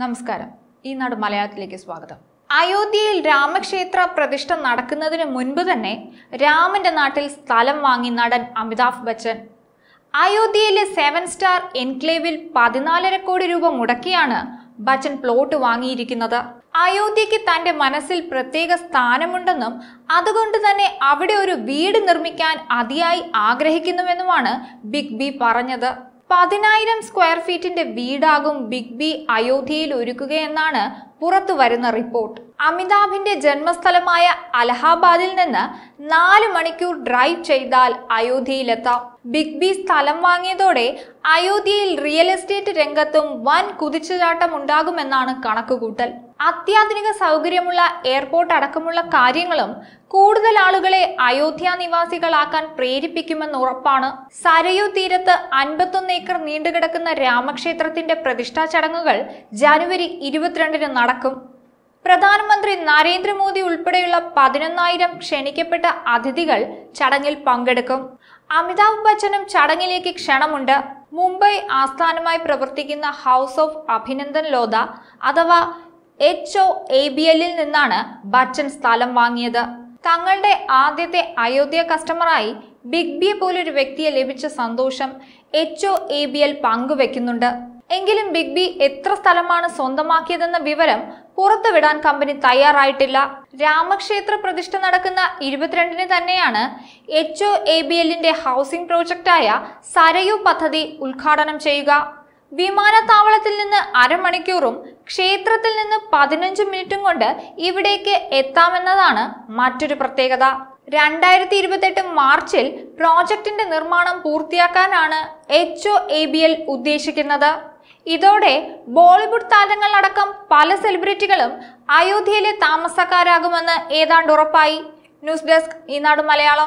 നമസ്കാരം ഈ നാട് മലയാളത്തിലേക്ക് സ്വാഗതം അയോധ്യയിൽ രാമക്ഷേത്ര പ്രതിഷ്ഠ നടക്കുന്നതിന് മുൻപ് തന്നെ രാമന്റെ നാട്ടിൽ സ്ഥലം വാങ്ങി നടൻ അമിതാഭ് ബച്ചൻ അയോധ്യയിലെ സെവൻ സ്റ്റാർ എൻക്ലേവിൽ പതിനാലര കോടി രൂപ മുടക്കിയാണ് ബച്ചൻ പ്ലോട്ട് വാങ്ങിയിരിക്കുന്നത് അയോധ്യയ്ക്ക് തന്റെ മനസ്സിൽ പ്രത്യേക സ്ഥാനമുണ്ടെന്നും അതുകൊണ്ട് തന്നെ അവിടെ ഒരു വീട് നിർമ്മിക്കാൻ അതിയായി ആഗ്രഹിക്കുന്നുവെന്നുമാണ് ബിഗ് ബി പറഞ്ഞത് പതിനായിരം സ്ക്വയർ ഫീറ്റിന്റെ വീടാകും ബിഗ് ബി അയോധ്യയിൽ ഒരുക്കുകയെന്നാണ് പുറത്തു വരുന്ന റിപ്പോർട്ട് അമിതാഭിന്റെ ജന്മസ്ഥലമായ അലഹാബാദിൽ നിന്ന് നാല് മണിക്കൂർ ഡ്രൈവ് ചെയ്താൽ അയോധ്യയിലെത്താം ബിഗ് ബി സ്ഥലം വാങ്ങിയതോടെ അയോധ്യയിൽ റിയൽ എസ്റ്റേറ്റ് രംഗത്തും വൻ കുതിച്ചുചാട്ടം ഉണ്ടാകുമെന്നാണ് കണക്കുകൂട്ടൽ അത്യാധുനിക സൗകര്യമുള്ള എയർപോർട്ട് അടക്കമുള്ള കാര്യങ്ങളും കൂടുതൽ ആളുകളെ അയോധ്യ നിവാസികളാക്കാൻ പ്രേരിപ്പിക്കുമെന്ന് ഉറപ്പാണ് സരയൂ തീരത്ത് അൻപത്തൊന്ന് ഏക്കർ നീണ്ടുകിടക്കുന്ന രാമക്ഷേത്രത്തിന്റെ പ്രതിഷ്ഠാ ചടങ്ങുകൾ ജനുവരി ഇരുപത്തിരണ്ടിന് നടക്കും പ്രധാനമന്ത്രി നരേന്ദ്രമോദി ഉൾപ്പെടെയുള്ള പതിനൊന്നായിരം ക്ഷണിക്കപ്പെട്ട അതിഥികൾ ചടങ്ങിൽ പങ്കെടുക്കും അമിതാഭ് ബച്ചനും ചടങ്ങിലേക്ക് ക്ഷണമുണ്ട് മുംബൈ ആസ്ഥാനമായി പ്രവർത്തിക്കുന്ന ഹൗസ് ഓഫ് അഭിനന്ദൻ ലോധ അഥവാ എച്ച് ഒ എ ബി എല്ലിൽ നിന്നാണ് ബച്ചൻ സ്ഥലം വാങ്ങിയത് തങ്ങളുടെ ആദ്യത്തെ അയോധ്യ കസ്റ്റമറായി ബിഗ് ബിയെ പോലൊരു വ്യക്തിയെ ലഭിച്ച സന്തോഷം H O A B L പങ്കുവെക്കുന്നുണ്ട് എങ്കിലും ബിഗ് ബി എത്ര സ്ഥലമാണ് സ്വന്തമാക്കിയതെന്ന വിവരം പുറത്തുവിടാൻ കമ്പനി തയ്യാറായിട്ടില്ല രാമക്ഷേത്ര പ്രതിഷ്ഠ നടക്കുന്ന ഇരുപത്തിരണ്ടിന് തന്നെയാണ് എച്ച് ഒ എ ബി എല്ലിന്റെ ഹൗസിംഗ് പ്രോജക്റ്റായ സരയു പദ്ധതി ഉദ്ഘാടനം ചെയ്യുക വിമാനത്താവളത്തിൽ നിന്ന് അരമണിക്കൂറും ക്ഷേത്രത്തിൽ നിന്ന് പതിനഞ്ച് മിനിറ്റും കൊണ്ട് ഇവിടേക്ക് എത്താമെന്നതാണ് മറ്റൊരു പ്രത്യേകത രണ്ടായിരത്തി ഇരുപത്തെട്ട് മാർച്ചിൽ പ്രോജക്റ്റിന്റെ നിർമ്മാണം പൂർത്തിയാക്കാനാണ് H O A B L ഉദ്ദേശിക്കുന്നത് ഇതോടെ ബോളിവുഡ് താരങ്ങൾ അടക്കം പല സെലിബ്രിറ്റികളും അയോധ്യയിലെ താമസക്കാരാകുമെന്ന് ഏതാണ്ട് ഉറപ്പായി ന്യൂസ് ഡെസ്ക് ഈനാട് മലയാളം